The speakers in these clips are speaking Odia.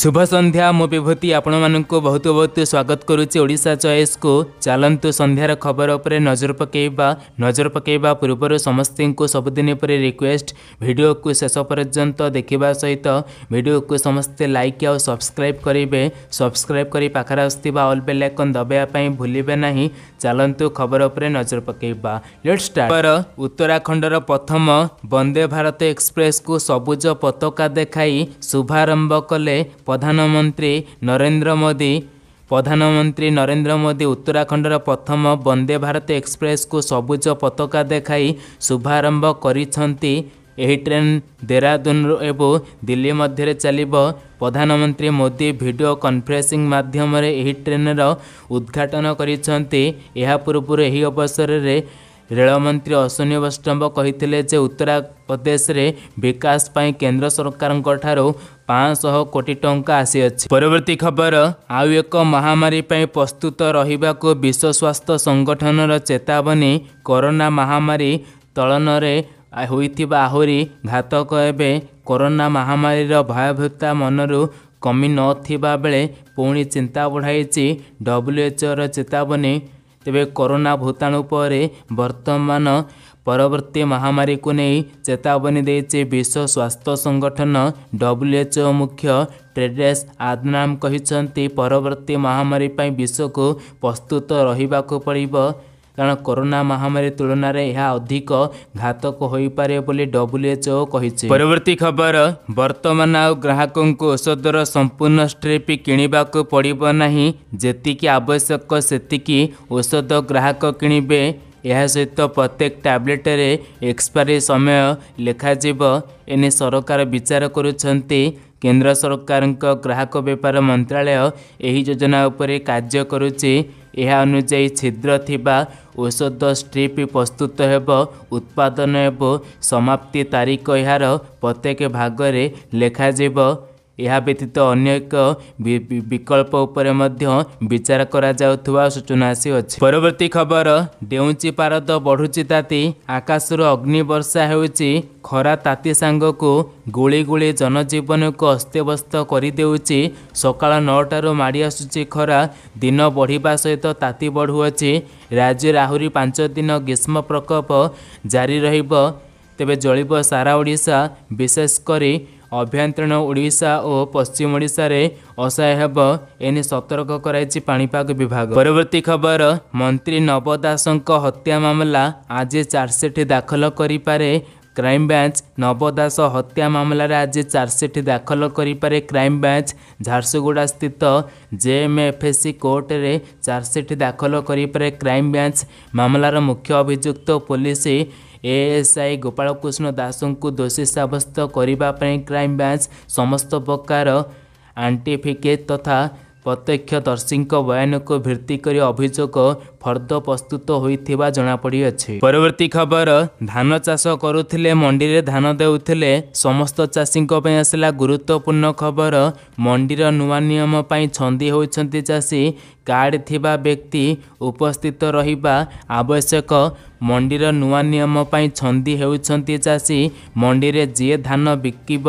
শুভ সন্ধ্যা মো বিভূতি আপনার বহুত বহুত স্বাগত করুছি ওড়শা চয়েসকু চালু সন্ধ্যার খবর উপরে নজর পকাইবা নজর পকাইবা পূর্বর সমস্ত সবুদিন উপরে রিকোয়েস্ট ভিডিওকু শেষ পর্যন্ত দেখা সহিত ভিডিওকু সমস্তে লাইক আও সবসক্রাইব করবে সবসক্রাইব করে পাখে আসুবা অল বেল আইকন দবাইবা ভুলবে না চালু খবর উপরে নজর পকাইবা লেট স্টার্ট উত্তরাখণ্ডর প্রথম বন্দে ভারত এক্সপ্রেসকু সবুজ পতাকা দেখাই শুভারম্ভ কলে ପ୍ରଧାନମନ୍ତ୍ରୀ ନରେନ୍ଦ୍ର ମୋଦି ପ୍ରଧାନମନ୍ତ୍ରୀ ନରେନ୍ଦ୍ର ମୋଦି ଉତ୍ତରାଖଣ୍ଡର ପ୍ରଥମ ବନ୍ଦେ ଭାରତ ଏକ୍ସପ୍ରେସ୍କୁ ସବୁଜ ପତାକା ଦେଖାଇ ଶୁଭାରମ୍ଭ କରିଛନ୍ତି ଏହି ଟ୍ରେନ୍ ଦେରାଦୁନରୁ ଏବଂ ଦିଲ୍ଲୀ ମଧ୍ୟରେ ଚାଲିବ ପ୍ରଧାନମନ୍ତ୍ରୀ ମୋଦି ଭିଡ଼ିଓ କନଫରେନ୍ସିଂ ମାଧ୍ୟମରେ ଏହି ଟ୍ରେନ୍ର ଉଦ୍ଘାଟନ କରିଛନ୍ତି ଏହା ପୂର୍ବରୁ ଏହି ଅବସରରେ ରେଳମନ୍ତ୍ରୀ ଅଶ୍ୱିନୀ ବୈଷ୍ଣବ କହିଥିଲେ ଯେ ଉତ୍ତରପ୍ରଦେଶରେ ବିକାଶ ପାଇଁ କେନ୍ଦ୍ର ସରକାରଙ୍କ ଠାରୁ ପାଞ୍ଚଶହ କୋଟି ଟଙ୍କା ଆସିଅଛି ପରବର୍ତ୍ତୀ ଖବର ଆଉ ଏକ ମହାମାରୀ ପାଇଁ ପ୍ରସ୍ତୁତ ରହିବାକୁ ବିଶ୍ୱ ସ୍ୱାସ୍ଥ୍ୟ ସଂଗଠନର ଚେତାବନୀ କରୋନା ମହାମାରୀ ତଳନରେ ହୋଇଥିବା ଆହୁରି ଘାତକ ଏବେ କରୋନା ମହାମାରୀର ଭୟାବହତା ମନରୁ କମି ନଥିବା ବେଳେ ପୁଣି ଚିନ୍ତା ବଢ଼ାଇଛି ଡବ୍ଲ୍ୟୁଏଚ୍ଓର ଚେତାବନୀ ତେବେ କରୋନା ଭୂତାଣୁ ପରେ ବର୍ତ୍ତମାନ ପରବର୍ତ୍ତୀ ମହାମାରୀକୁ ନେଇ ଚେତାବନୀ ଦେଇଛି ବିଶ୍ୱ ସ୍ୱାସ୍ଥ୍ୟ ସଂଗଠନ ଡବ୍ଲ୍ୟୁଏଚ୍ଓ ମୁଖ୍ୟ ଟ୍ରେଡେସ୍ ଆଦନାମ କହିଛନ୍ତି ପରବର୍ତ୍ତୀ ମହାମାରୀ ପାଇଁ ବିଶ୍ୱକୁ ପ୍ରସ୍ତୁତ ରହିବାକୁ ପଡ଼ିବ କାରଣ କରୋନା ମହାମାରୀ ତୁଳନାରେ ଏହା ଅଧିକ ଘାତକ ହୋଇପାରେ ବୋଲି ଡବ୍ଲ୍ୟୁ ଡବ୍ଲ୍ୟୁଏଚ୍ଓ କହିଛି ପରବର୍ତ୍ତୀ ଖବର ବର୍ତ୍ତମାନ ଆଉ ଗ୍ରାହକଙ୍କୁ ଔଷଧର ସମ୍ପୂର୍ଣ୍ଣ ଷ୍ଟ୍ରିପ୍ କିଣିବାକୁ ପଡ଼ିବ ନାହିଁ ଯେତିକି ଆବଶ୍ୟକ ସେତିକି ଔଷଧ ଗ୍ରାହକ କିଣିବେ ଏହା ସହିତ ପ୍ରତ୍ୟେକ ଟ୍ୟାବ୍ଲେଟ୍ରେ ଏକ୍ସପାରି ସମୟ ଲେଖାଯିବ ଏନେ ସରକାର ବିଚାର କରୁଛନ୍ତି କେନ୍ଦ୍ର ସରକାରଙ୍କ ଗ୍ରାହକ ବେପାର ମନ୍ତ୍ରାଳୟ ଏହି ଯୋଜନା ଉପରେ କାର୍ଯ୍ୟ କରୁଛି ଏହା ଅନୁଯାୟୀ ଛିଦ୍ର ଥିବା ଔଷଧ ଷ୍ଟ୍ରିପ୍ ପ୍ରସ୍ତୁତ ହେବ ଉତ୍ପାଦନ ହେବ ସମାପ୍ତି ତାରିଖ ଏହାର ପ୍ରତ୍ୟେକ ଭାଗରେ ଲେଖାଯିବ ଏହା ବ୍ୟତୀତ ଅନ୍ୟ ଏକ ବିକଳ୍ପ ଉପରେ ମଧ୍ୟ ବିଚାର କରାଯାଉଥିବା ସୂଚନା ଆସିଅଛି ପରବର୍ତ୍ତୀ ଖବର ଡେଉଁଚି ପାରଦ ବଢ଼ୁଛି ତାତି ଆକାଶରୁ ଅଗ୍ନି ବର୍ଷା ହେଉଛି ଖରା ତାତି ସାଙ୍ଗକୁ ଗୁଳି ଗୁଳି ଜନଜୀବନକୁ ଅସ୍ତବ୍ୟସ୍ତ କରିଦେଉଛି ସକାଳ ନଅଟାରୁ ମାଡ଼ି ଆସୁଛି ଖରା ଦିନ ବଢ଼ିବା ସହିତ ତାତି ବଢ଼ୁଅଛି ରାଜ୍ୟରେ ଆହୁରି ପାଞ୍ଚ ଦିନ ଗ୍ରୀଷ୍ମ ପ୍ରକୋପ ଜାରି ରହିବ ତେବେ ଜଳିବ ସାରା ଓଡ଼ିଶା ବିଶେଷ କରି ଅଭ୍ୟନ୍ତରୀଣ ଓଡ଼ିଶା ଓ ପଶ୍ଚିମ ଓଡ଼ିଶାରେ ଅସହାୟ ହେବ ଏନେଇ ସତର୍କ କରାଇଛି ପାଣିପାଗ ବିଭାଗ ପରବର୍ତ୍ତୀ ଖବର ମନ୍ତ୍ରୀ ନବ ଦାସଙ୍କ ହତ୍ୟା ମାମଲା ଆଜି ଚାର୍ଜସିଟ୍ ଦାଖଲ କରିପାରେ କ୍ରାଇମବ୍ରାଞ୍ଚ ନବ ଦାସ ହତ୍ୟା ମାମଲାରେ ଆଜି ଚାର୍ଜସିଟ୍ ଦାଖଲ କରିପାରେ କ୍ରାଇମବ୍ରାଞ୍ଚ ଝାରସୁଗୁଡ଼ା ସ୍ଥିତ ଜେଏମଏଫଏସି କୋର୍ଟରେ ଚାର୍ଜସିଟ୍ ଦାଖଲ କରିପାରେ କ୍ରାଇମବ୍ରାଞ୍ଚ ମାମଲାର ମୁଖ୍ୟ ଅଭିଯୁକ୍ତ ପୋଲିସ ଏଏସ୍ଆଇ ଗୋପାଳକୃଷ୍ଣ ଦାସଙ୍କୁ ଦୋଷୀ ସାବ୍ୟସ୍ତ କରିବା ପାଇଁ କ୍ରାଇମବ୍ରାଞ୍ଚ ସମସ୍ତ ପ୍ରକାର ଆଣ୍ଟିଫିକେଟ୍ ତଥା ପ୍ରତ୍ୟକ୍ଷଦର୍ଶୀଙ୍କ ବୟାନକୁ ଭିତ୍ତି କରି ଅଭିଯୋଗ ଫର୍ଦ୍ଦ ପ୍ରସ୍ତୁତ ହୋଇଥିବା ଜଣାପଡ଼ିଅଛି ପରବର୍ତ୍ତୀ ଖବର ଧାନ ଚାଷ କରୁଥିଲେ ମଣ୍ଡିରେ ଧାନ ଦେଉଥିଲେ ସମସ୍ତ ଚାଷୀଙ୍କ ପାଇଁ ଆସିଲା ଗୁରୁତ୍ୱପୂର୍ଣ୍ଣ ଖବର ମଣ୍ଡିର ନୂଆ ନିୟମ ପାଇଁ ଛନ୍ଦି ହୋଇଛନ୍ତି ଚାଷୀ କାର୍ଡ଼ ଥିବା ବ୍ୟକ୍ତି ଉପସ୍ଥିତ ରହିବା ଆବଶ୍ୟକ ମଣ୍ଡିର ନୂଆ ନିୟମ ପାଇଁ ଛନ୍ଦି ହେଉଛନ୍ତି ଚାଷୀ ମଣ୍ଡିରେ ଯିଏ ଧାନ ବିକିବ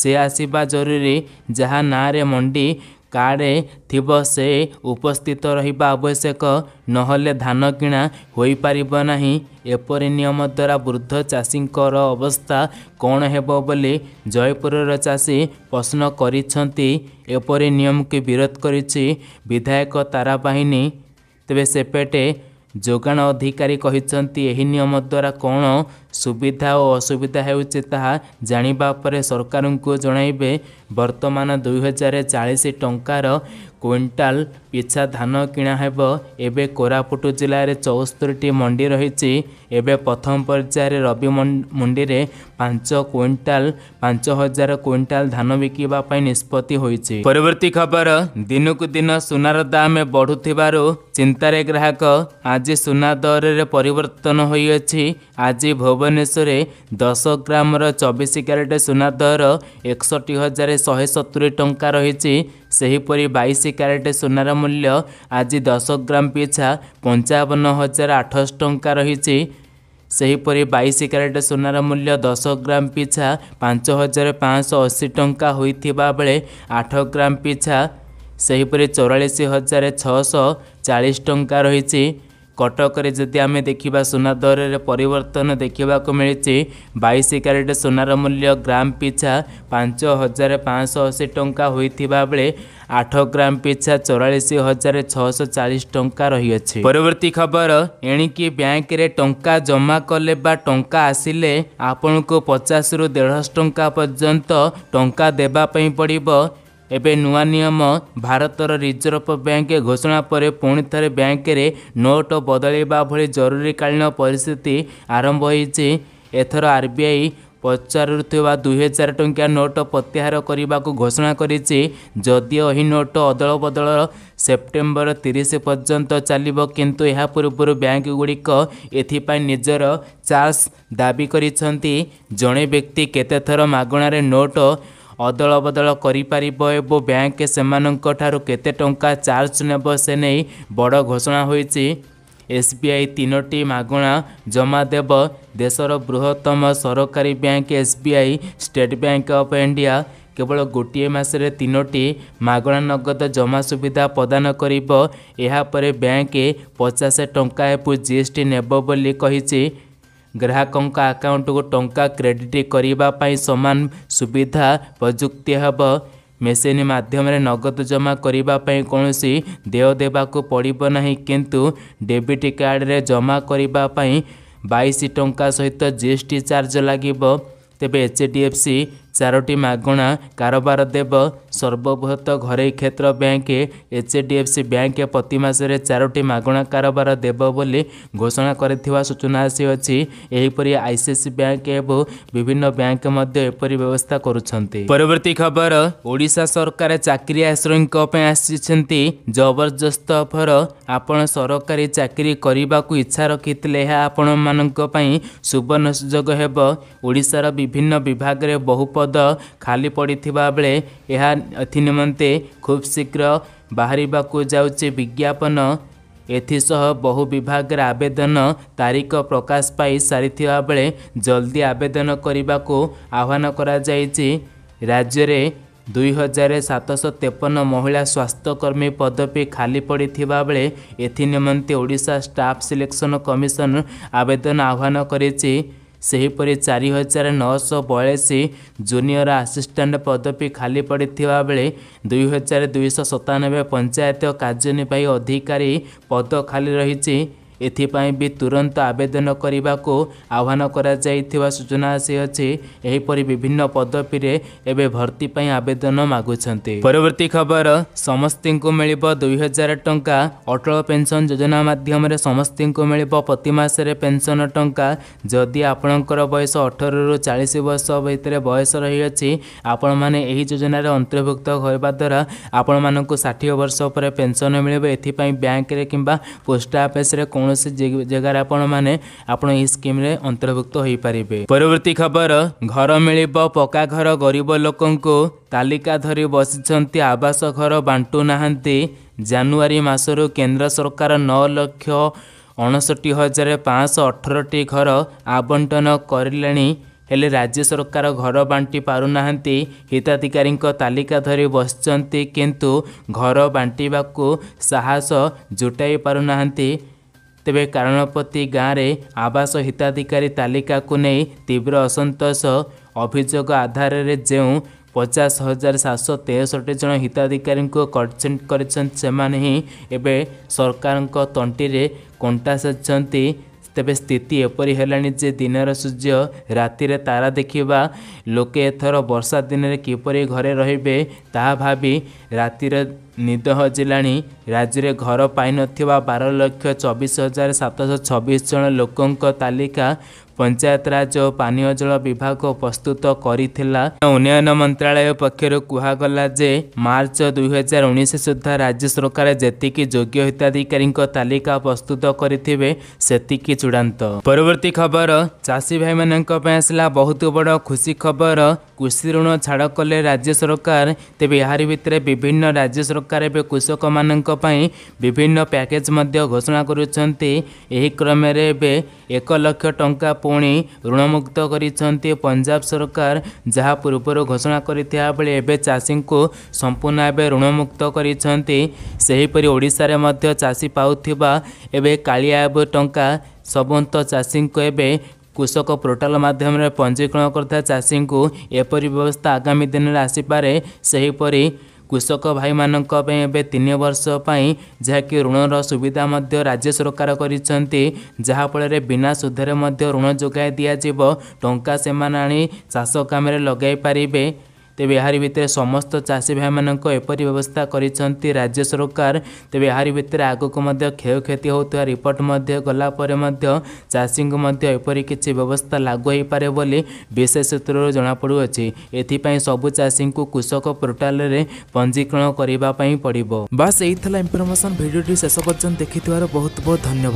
ସେ ଆସିବା ଜରୁରୀ ଯାହା ନାଁରେ ମଣ୍ଡି କାର୍ଡ଼ରେ ଥିବ ସେ ଉପସ୍ଥିତ ରହିବା ଆବଶ୍ୟକ ନହେଲେ ଧାନ କିଣା ହୋଇପାରିବ ନାହିଁ ଏପରି ନିୟମ ଦ୍ୱାରା ବୃଦ୍ଧ ଚାଷୀଙ୍କର ଅବସ୍ଥା କ'ଣ ହେବ ବୋଲି ଜୟପୁରର ଚାଷୀ ପ୍ରଶ୍ନ କରିଛନ୍ତି ଏପରି ନିୟମକୁ ବିରୋଧ କରିଛି ବିଧାୟକ ତାରାବାହିନୀ ତେବେ ସେପଟେ ଯୋଗାଣ ଅଧିକାରୀ କହିଛନ୍ତି ଏହି ନିୟମ ଦ୍ୱାରା କ'ଣ ସୁବିଧା ଓ ଅସୁବିଧା ହେଉଛି ତାହା ଜାଣିବା ପରେ ସରକାରଙ୍କୁ ଜଣାଇବେ ବର୍ତ୍ତମାନ ଦୁଇହଜାର ଚାଳିଶ ଟଙ୍କାର କୁଇଣ୍ଟାଲ ପିଛା ଧାନ କିଣା ହେବ ଏବେ କୋରାପୁଟ ଜିଲ୍ଲାରେ ଚଉସ୍ତରିଟି ମଣ୍ଡି ରହିଛି ଏବେ ପ୍ରଥମ ପର୍ଯ୍ୟାୟରେ ରବି ମଣ୍ଡିରେ ପାଞ୍ଚ କୁଇଣ୍ଟାଲ ପାଞ୍ଚ ହଜାର କୁଇଣ୍ଟାଲ ଧାନ ବିକିବା ପାଇଁ ନିଷ୍ପତ୍ତି ହୋଇଛି ପରବର୍ତ୍ତୀ ଖବର ଦିନକୁ ଦିନ ସୁନାର ଦାମ ବଢ଼ୁଥିବାରୁ ଚିନ୍ତାରେ ଗ୍ରାହକ ଆଜି ସୁନା ଦରରେ ପରିବର୍ତ୍ତନ ହୋଇଅଛି ଆଜି ଭୁବନ ଭୁବନେଶ୍ୱରରେ ଦଶ ଗ୍ରାମର ଚବିଶ କ୍ୟାରେଟ୍ ସୁନା ଦର ଏକଷଠି ହଜାର ଶହେ ସତୁରି ଟଙ୍କା ରହିଛି ସେହିପରି ବାଇଶ କ୍ୟାରେଟ୍ ସୁନାର ମୂଲ୍ୟ ଆଜି ଦଶ ଗ୍ରାମ ପିଛା ପଞ୍ଚାବନ ହଜାର ଆଠଶହ ଟଙ୍କା ରହିଛି ସେହିପରି ବାଇଶ କ୍ୟାରେଟ୍ ସୁନାର ମୂଲ୍ୟ ଦଶ ଗ୍ରାମ ପିଛା ପାଞ୍ଚ ହଜାର ପାଞ୍ଚଶହ ଅଶୀ ଟଙ୍କା ହୋଇଥିବା ବେଳେ ଆଠ ଗ୍ରାମ ପିଛା ସେହିପରି ଚଉରାଳିଶ ହଜାର ଛଅଶହ ଚାଳିଶ ଟଙ୍କା ରହିଛି କଟକରେ ଯଦି ଆମେ ଦେଖିବା ସୁନା ଦରରେ ପରିବର୍ତ୍ତନ ଦେଖିବାକୁ ମିଳିଛି ବାଇଶ କ୍ୟାରେଟ୍ ସୁନାର ମୂଲ୍ୟ ଗ୍ରାମ ପିଛା ପାଞ୍ଚ ହଜାର ପାଞ୍ଚଶହ ଅଶୀ ଟଙ୍କା ହୋଇଥିବା ବେଳେ ଆଠ ଗ୍ରାମ ପିଛା ଚଉରାଳିଶ ହଜାର ଛଅଶହ ଚାଳିଶ ଟଙ୍କା ରହିଅଛି ପରବର୍ତ୍ତୀ ଖବର ଏଣିକି ବ୍ୟାଙ୍କରେ ଟଙ୍କା ଜମା କଲେ ବା ଟଙ୍କା ଆସିଲେ ଆପଣଙ୍କୁ ପଚାଶରୁ ଦେଢ଼ଶହ ଟଙ୍କା ପର୍ଯ୍ୟନ୍ତ ଟଙ୍କା ଦେବା ପାଇଁ ପଡ଼ିବ ଏବେ ନୂଆ ନିୟମ ଭାରତର ରିଜର୍ଭ ବ୍ୟାଙ୍କ ଘୋଷଣା ପରେ ପୁଣି ଥରେ ବ୍ୟାଙ୍କରେ ନୋଟ୍ ବଦଳିବା ଭଳି ଜରୁରୀକାଳୀନ ପରିସ୍ଥିତି ଆରମ୍ଭ ହୋଇଛି ଏଥର ଆର୍ ବି ଆଇ ପଚାରୁଥିବା ଦୁଇହଜାର ଟଙ୍କିଆ ନୋଟ୍ ପ୍ରତ୍ୟାହାର କରିବାକୁ ଘୋଷଣା କରିଛି ଯଦିଓ ଏହି ନୋଟ୍ ଅଦଳବଦଳ ସେପ୍ଟେମ୍ବର ତିରିଶ ପର୍ଯ୍ୟନ୍ତ ଚାଲିବ କିନ୍ତୁ ଏହା ପୂର୍ବରୁ ବ୍ୟାଙ୍କଗୁଡ଼ିକ ଏଥିପାଇଁ ନିଜର ଚାର୍ଜ ଦାବି କରିଛନ୍ତି ଜଣେ ବ୍ୟକ୍ତି କେତେଥର ମାଗଣାରେ ନୋଟ୍ ଅଦଳ ବଦଳ କରିପାରିବ ଏବଂ ବ୍ୟାଙ୍କ ସେମାନଙ୍କ ଠାରୁ କେତେ ଟଙ୍କା ଚାର୍ଜ ନେବ ସେ ନେଇ ବଡ଼ ଘୋଷଣା ହୋଇଛି ଏସ୍ ବି ଆଇ ତିନୋଟି ମାଗଣା ଜମା ଦେବ ଦେଶର ବୃହତ୍ତମ ସରକାରୀ bank S B I State Bank of India କେବଳ ଗୋଟିଏ ମାସରେ ତିନୋଟି ମାଗଣା ନଗଦ ଜମା ସୁବିଧା ପ୍ରଦାନ କରିବ ଏହାପରେ ବ୍ୟାଙ୍କ ପଚାଶ ଟଙ୍କା ଏବଂ ଜି ଏସ୍ ନେବ ବୋଲି କହିଛି ଗ୍ରାହକଙ୍କ ଆକାଉଣ୍ଟକୁ ଟଙ୍କା କ୍ରେଡିଟ୍ କରିବା ପାଇଁ ସମାନ ସୁବିଧା ପ୍ରଯୁକ୍ତି ହେବ ମେସିନ୍ ମାଧ୍ୟମରେ ନଗଦ ଜମା କରିବା ପାଇଁ କୌଣସି ଦେୟ ଦେବାକୁ ପଡ଼ିବ ନାହିଁ କିନ୍ତୁ ଡେବିଟ୍ କାର୍ଡ଼ରେ ଜମା କରିବା ପାଇଁ ବାଇଶ ଟଙ୍କା ସହିତ ଜିଏସ୍ଟି ଚାର୍ଜ ଲାଗିବ ତେବେ ଏଚ୍ ଡି ଏଫ୍ ସି ଚାରୋଟି ମାଗଣା କାରବାର ଦେବ ସର୍ବବୃହତ ଘରୋଇ କ୍ଷେତ୍ର bank H D F C bank ପ୍ରତି ମାସରେ ଚାରୋଟି ମାଗଣା କାରବାର ଦେବ ବୋଲି ଘୋଷଣା କରିଥିବା ସୂଚନା ଆସିଅଛି ଏହିପରି ଆଇ ବ୍ୟାଙ୍କ ଏବଂ ବିଭିନ୍ନ ବ୍ୟାଙ୍କ ମଧ୍ୟ ଏପରି ବ୍ୟବସ୍ଥା କରୁଛନ୍ତି ପରବର୍ତ୍ତୀ ଖବର ଓଡ଼ିଶା ସରକାର ଚାକିରି ଆଶ୍ରୟଙ୍କ ପାଇଁ ଆସିଛନ୍ତି ଜବରଦସ୍ତ ଅଫର ଆପଣ ସରକାରୀ ଚାକିରି କରିବାକୁ ଇଚ୍ଛା ରଖିଥିଲେ ଏହା ଆପଣମାନଙ୍କ ପାଇଁ ସୁବର୍ଣ୍ଣ ସୁଯୋଗ ହେବ ଓଡ଼ିଶାର ବିଭିନ୍ନ ବିଭାଗରେ ବହୁ ପଦ ଖାଲି ପଡ଼ିଥିବା ବେଳେ ଏହା ଏଥି ନିମନ୍ତେ ଖୁବ୍ ଶୀଘ୍ର ବାହାରିବାକୁ ଯାଉଛି ବିଜ୍ଞାପନ ଏଥିସହ ବହୁ ବିଭାଗରେ ଆବେଦନ ତାରିଖ ପ୍ରକାଶ ପାଇ ସାରିଥିବା ବେଳେ ଜଲ୍ଦି ଆବେଦନ କରିବାକୁ ଆହ୍ୱାନ କରାଯାଇଛି ରାଜ୍ୟରେ ଦୁଇ ହଜାର ସାତଶହ ତେପନ ମହିଳା ସ୍ୱାସ୍ଥ୍ୟକର୍ମୀ ପଦବୀ ଖାଲି ପଡ଼ିଥିବା ବେଳେ ଏଥି ନିମନ୍ତେ ଓଡ଼ିଶା ଷ୍ଟାଫ୍ ସିଲେକ୍ସନ୍ କମିଶନ ଆବେଦନ ଆହ୍ୱାନ କରିଛି ସେହିପରି ଚାରି ହଜାର ନଅଶହ ବୟାଳିଶ ଜୁନିୟର ଆସିଷ୍ଟାଣ୍ଟ ପଦବୀ ଖାଲି ପଡ଼ିଥିବା ବେଳେ ଦୁଇ ହଜାର ଦୁଇଶହ ସତାନବେ ପଞ୍ଚାୟତ କାର୍ଯ୍ୟନିର୍ବାହୀ ଅଧିକାରୀ ପଦ ଖାଲି ରହିଛି ଏଥିପାଇଁ ବି ତୁରନ୍ତ ଆବେଦନ କରିବାକୁ ଆହ୍ୱାନ କରାଯାଇଥିବା ସୂଚନା ଆସିଅଛି ଏହିପରି ବିଭିନ୍ନ ପଦବୀରେ ଏବେ ଭର୍ତ୍ତି ପାଇଁ ଆବେଦନ ମାଗୁଛନ୍ତି ପରବର୍ତ୍ତୀ ଖବର ସମସ୍ତଙ୍କୁ ମିଳିବ ଦୁଇହଜାର ଟଙ୍କା ଅଟଳ ପେନ୍ସନ୍ ଯୋଜନା ମାଧ୍ୟମରେ ସମସ୍ତଙ୍କୁ ମିଳିବ ପ୍ରତି ମାସରେ ପେନ୍ସନ୍ ଟଙ୍କା ଯଦି ଆପଣଙ୍କର ବୟସ ଅଠରରୁ ଚାଳିଶ ବର୍ଷ ଭିତରେ ବୟସ ରହିଅଛି ଆପଣମାନେ ଏହି ଯୋଜନାରେ ଅନ୍ତର୍ଭୁକ୍ତ କରିବା ଦ୍ୱାରା ଆପଣମାନଙ୍କୁ ଷାଠିଏ ବର୍ଷ ପରେ ପେନ୍ସନ୍ ମିଳିବ ଏଥିପାଇଁ ବ୍ୟାଙ୍କରେ କିମ୍ବା ପୋଷ୍ଟ ଅଫିସରେ କୌଣସି କୌଣସି ଜାଗାରେ ଆପଣମାନେ ଆପଣ ଏହି ସ୍କିମ୍ରେ ଅନ୍ତର୍ଭୁକ୍ତ ହୋଇପାରିବେ ପରବର୍ତ୍ତୀ ଖବର ଘର ମିଳିବ ପକ୍କା ଘର ଗରିବ ଲୋକଙ୍କୁ ତାଲିକା ଧରି ବସିଛନ୍ତି ଆବାସ ଘର ବାଣ୍ଟୁନାହାନ୍ତି ଜାନୁଆରୀ ମାସରୁ କେନ୍ଦ୍ର ସରକାର ନଅ ଲକ୍ଷ ଅଣଷଠି ହଜାର ପାଞ୍ଚଶହ ଅଠରଟି ଘର ଆବଣ୍ଟନ କରିଲେଣି ହେଲେ ରାଜ୍ୟ ସରକାର ଘର ବାଣ୍ଟି ପାରୁନାହାନ୍ତି ହିତାଧିକାରୀଙ୍କ ତାଲିକା ଧରି ବସିଛନ୍ତି କିନ୍ତୁ ଘର ବାଣ୍ଟିବାକୁ ସାହସ ଜୁଟାଇ ପାରୁନାହାନ୍ତି ତେବେ କାରଣ ପ୍ରତି ଗାଁରେ ଆବାସ ହିତାଧିକାରୀ ତାଲିକାକୁ ନେଇ ତୀବ୍ର ଅସନ୍ତୋଷ ଅଭିଯୋଗ ଆଧାରରେ ଯେଉଁ ପଚାଶ ହଜାର ସାତଶହ ତେଷଠି ଜଣ ହିତାଧିକାରୀଙ୍କୁ କଟସେଣ୍ଟ କରିଛନ୍ତି ସେମାନେ ହିଁ ଏବେ ସରକାରଙ୍କ ତଣ୍ଟିରେ କଣ୍ଟା ସାଜିଛନ୍ତି ତେବେ ସ୍ଥିତି ଏପରି ହେଲାଣି ଯେ ଦିନର ସୂର୍ଯ୍ୟ ରାତିରେ ତାରା ଦେଖିବା ଲୋକେ ଏଥର ବର୍ଷା ଦିନରେ କିପରି ଘରେ ରହିବେ ତାହା ଭାବି ରାତିର ନିଦ ହଜିଲାଣି ରାଜ୍ୟରେ ଘର ପାଇନଥିବା ବାର ଲକ୍ଷ ଚବିଶ ହଜାର ସାତଶହ ଛବିଶ ଜଣ ଲୋକଙ୍କ ତାଲିକା ପଞ୍ଚାୟତରାଜ ଓ ପାନୀୟ ଜଳ ବିଭାଗ ପ୍ରସ୍ତୁତ କରିଥିଲା ଉନ୍ନୟନ ମନ୍ତ୍ରାଳୟ ପକ୍ଷରୁ କୁହାଗଲା ଯେ ମାର୍ଚ୍ଚ ଦୁଇହଜାର ଉଣେଇଶ ସୁଦ୍ଧା ରାଜ୍ୟ ସରକାର ଯେତିକି ଯୋଗ୍ୟ ହିତାଧିକାରୀଙ୍କ ତାଲିକା ପ୍ରସ୍ତୁତ କରିଥିବେ ସେତିକି ଚୂଡ଼ାନ୍ତ ପରବର୍ତ୍ତୀ ଖବର ଚାଷୀ ଭାଇମାନଙ୍କ ପାଇଁ ଆସିଲା ବହୁତ ବଡ଼ ଖୁସି ଖବର କୃଷି ଋଣ ଛାଡ଼ କଲେ ରାଜ୍ୟ ସରକାର ତେବେ ଏହାରି ଭିତରେ ବିଭିନ୍ନ ରାଜ୍ୟ ସରକାର ସରକାର ଏବେ କୃଷକମାନଙ୍କ ପାଇଁ ବିଭିନ୍ନ ପ୍ୟାକେଜ୍ ମଧ୍ୟ ଘୋଷଣା କରୁଛନ୍ତି ଏହି କ୍ରମରେ ଏବେ ଏକ ଲକ୍ଷ ଟଙ୍କା ପୁଣି ଋଣମୁକ୍ତ କରିଛନ୍ତି ପଞ୍ଜାବ ସରକାର ଯାହା ପୂର୍ବରୁ ଘୋଷଣା କରିଥିବା ବେଳେ ଏବେ ଚାଷୀଙ୍କୁ ସମ୍ପୂର୍ଣ୍ଣ ଭାବେ ଋଣମୁକ୍ତ କରିଛନ୍ତି ସେହିପରି ଓଡ଼ିଶାରେ ମଧ୍ୟ ଚାଷୀ ପାଉଥିବା ଏବେ କାଳିଆ ଏବେ ଟଙ୍କା ସମସ୍ତ ଚାଷୀଙ୍କୁ ଏବେ କୃଷକ ପୋର୍ଟାଲ ମାଧ୍ୟମରେ ପଞ୍ଜୀକରଣ କରିଥିବା ଚାଷୀଙ୍କୁ ଏପରି ବ୍ୟବସ୍ଥା ଆଗାମୀ ଦିନରେ ଆସିପାରେ ସେହିପରି କୃଷକ ଭାଇମାନଙ୍କ ପାଇଁ ଏବେ ତିନି ବର୍ଷ ପାଇଁ ଯାହାକି ଋଣର ସୁବିଧା ମଧ୍ୟ ରାଜ୍ୟ ସରକାର କରିଛନ୍ତି ଯାହାଫଳରେ ବିନା ସୁଧରେ ମଧ୍ୟ ଋଣ ଯୋଗାଇ ଦିଆଯିବ ଟଙ୍କା ସେମାନେ ଆଣି ଚାଷ କାମରେ ଲଗାଇ ପାରିବେ ତେବେ ଏହାରି ଭିତରେ ସମସ୍ତ ଚାଷୀ ଭାଇମାନଙ୍କ ଏପରି ବ୍ୟବସ୍ଥା କରିଛନ୍ତି ରାଜ୍ୟ ସରକାର ତେବେ ଏହାରି ଭିତରେ ଆଗକୁ ମଧ୍ୟ କ୍ଷୟକ୍ଷତି ହେଉଥିବା ରିପୋର୍ଟ ମଧ୍ୟ ଗଲା ପରେ ମଧ୍ୟ ଚାଷୀଙ୍କୁ ମଧ୍ୟ ଏପରି କିଛି ବ୍ୟବସ୍ଥା ଲାଗୁ ହୋଇପାରେ ବୋଲି ବିଶେଷ ସୂତ୍ରରୁ ଜଣାପଡ଼ୁଅଛି ଏଥିପାଇଁ ସବୁ ଚାଷୀଙ୍କୁ କୃଷକ ପୋର୍ଟାଲରେ ପଞ୍ଜୀକରଣ କରିବା ପାଇଁ ପଡ଼ିବ ବାସ୍ ଏଇଥିଲା ଇନଫର୍ମେସନ୍ ଭିଡ଼ିଓଟି ଶେଷ ପର୍ଯ୍ୟନ୍ତ ଦେଖିଥିବାରୁ ବହୁତ ବହୁତ ଧନ୍ୟବାଦ